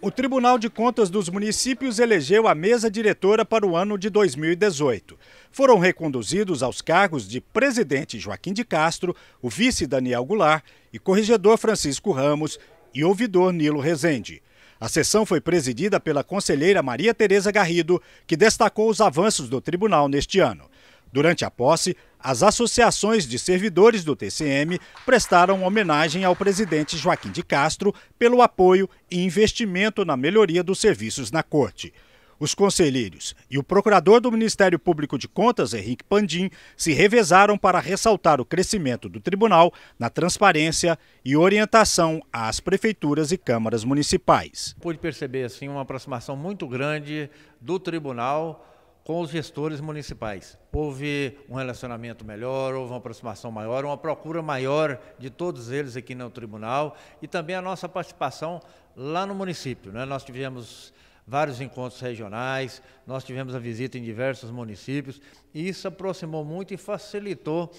O Tribunal de Contas dos Municípios elegeu a mesa diretora para o ano de 2018. Foram reconduzidos aos cargos de presidente Joaquim de Castro, o vice Daniel Goulart e corregedor Francisco Ramos e ouvidor Nilo Rezende. A sessão foi presidida pela conselheira Maria Tereza Garrido, que destacou os avanços do tribunal neste ano. Durante a posse, as associações de servidores do TCM prestaram homenagem ao presidente Joaquim de Castro pelo apoio e investimento na melhoria dos serviços na Corte. Os conselheiros e o procurador do Ministério Público de Contas, Henrique Pandim, se revezaram para ressaltar o crescimento do tribunal na transparência e orientação às prefeituras e câmaras municipais. Pude perceber assim uma aproximação muito grande do tribunal com os gestores municipais. Houve um relacionamento melhor, houve uma aproximação maior, uma procura maior de todos eles aqui no tribunal e também a nossa participação lá no município. Né? Nós tivemos vários encontros regionais, nós tivemos a visita em diversos municípios e isso aproximou muito e facilitou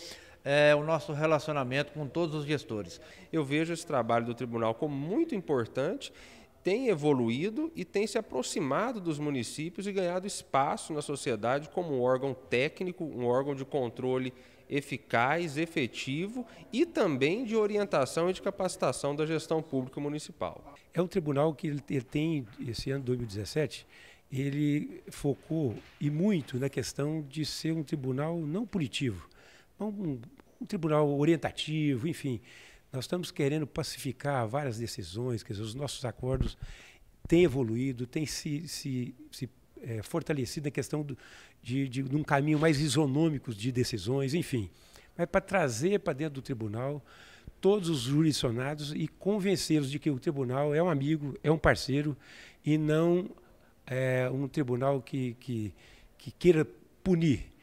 é, o nosso relacionamento com todos os gestores. Eu vejo esse trabalho do tribunal como muito importante tem evoluído e tem se aproximado dos municípios e ganhado espaço na sociedade como um órgão técnico, um órgão de controle eficaz, efetivo e também de orientação e de capacitação da gestão pública municipal. É um tribunal que ele, tem, esse ano 2017, ele focou e muito na questão de ser um tribunal não punitivo, um, um tribunal orientativo, enfim, nós estamos querendo pacificar várias decisões, quer dizer, os nossos acordos têm evoluído, têm se, se, se é, fortalecido na questão do, de, de, de um caminho mais isonômico de decisões, enfim. Mas para trazer para dentro do tribunal todos os jurisdicionados e convencê-los de que o tribunal é um amigo, é um parceiro e não é, um tribunal que, que, que queira punir.